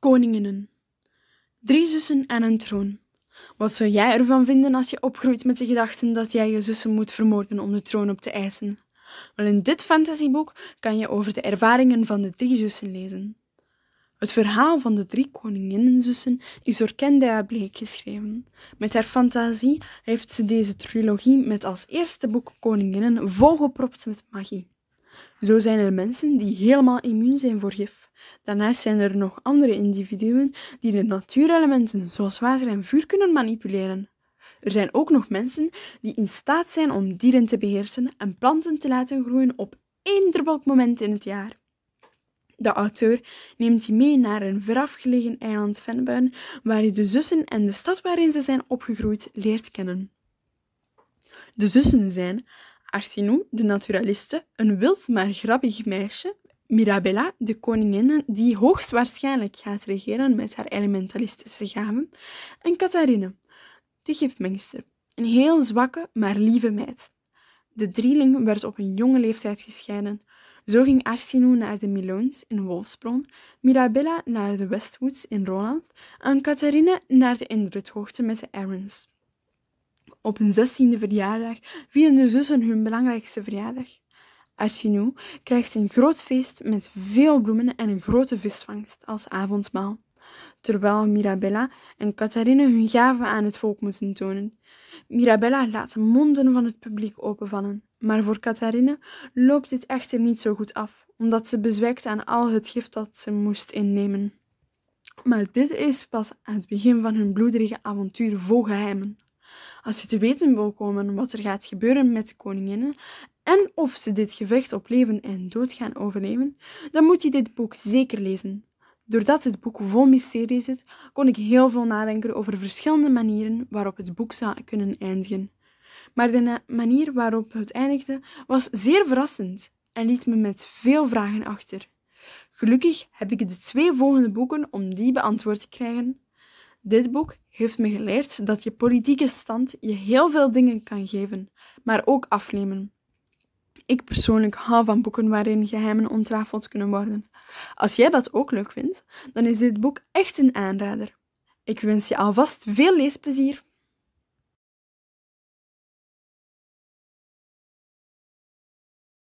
Koninginnen. Drie zussen en een troon. Wat zou jij ervan vinden als je opgroeit met de gedachten dat jij je zussen moet vermoorden om de troon op te eisen? Wel, in dit fantasieboek kan je over de ervaringen van de drie zussen lezen. Het verhaal van de drie koninginnenzussen is door Kendra Blake geschreven. Met haar fantasie heeft ze deze trilogie met als eerste boek koninginnen volgepropt met magie. Zo zijn er mensen die helemaal immuun zijn voor gif. Daarnaast zijn er nog andere individuen die de natuurelementen zoals water en vuur kunnen manipuleren. Er zijn ook nog mensen die in staat zijn om dieren te beheersen en planten te laten groeien op één welk moment in het jaar. De auteur neemt die mee naar een verafgelegen eiland Fenbuin, waar hij de zussen en de stad waarin ze zijn opgegroeid leert kennen. De zussen zijn Arsinoe, de naturaliste, een wild maar grappig meisje, Mirabella, de koninginne die hoogstwaarschijnlijk gaat regeren met haar elementalistische gaven, en Catharine, de gifmengster, een heel zwakke maar lieve meid. De drieling werd op een jonge leeftijd gescheiden. Zo ging Arsinoe naar de Miloons in Wolfsbron, Mirabella naar de Westwoods in Roland en Catharine naar de Indruthoogte met de Arons. Op hun zestiende verjaardag vieren de zussen hun belangrijkste verjaardag. Arsinoe krijgt een groot feest met veel bloemen en een grote visvangst als avondmaal, terwijl Mirabella en Catharine hun gaven aan het volk moeten tonen. Mirabella laat de monden van het publiek openvallen, maar voor Catharine loopt dit echter niet zo goed af, omdat ze bezwijkt aan al het gif dat ze moest innemen. Maar dit is pas aan het begin van hun bloederige avontuur vol geheimen als je te weten wil komen wat er gaat gebeuren met de koninginnen en of ze dit gevecht op leven en dood gaan overleven, dan moet je dit boek zeker lezen. Doordat het boek vol mysterie zit, kon ik heel veel nadenken over verschillende manieren waarop het boek zou kunnen eindigen. Maar de manier waarop het eindigde was zeer verrassend en liet me met veel vragen achter. Gelukkig heb ik de twee volgende boeken om die beantwoord te krijgen dit boek heeft me geleerd dat je politieke stand je heel veel dingen kan geven, maar ook afnemen. Ik persoonlijk hou van boeken waarin geheimen ontrafeld kunnen worden. Als jij dat ook leuk vindt, dan is dit boek echt een aanrader. Ik wens je alvast veel leesplezier.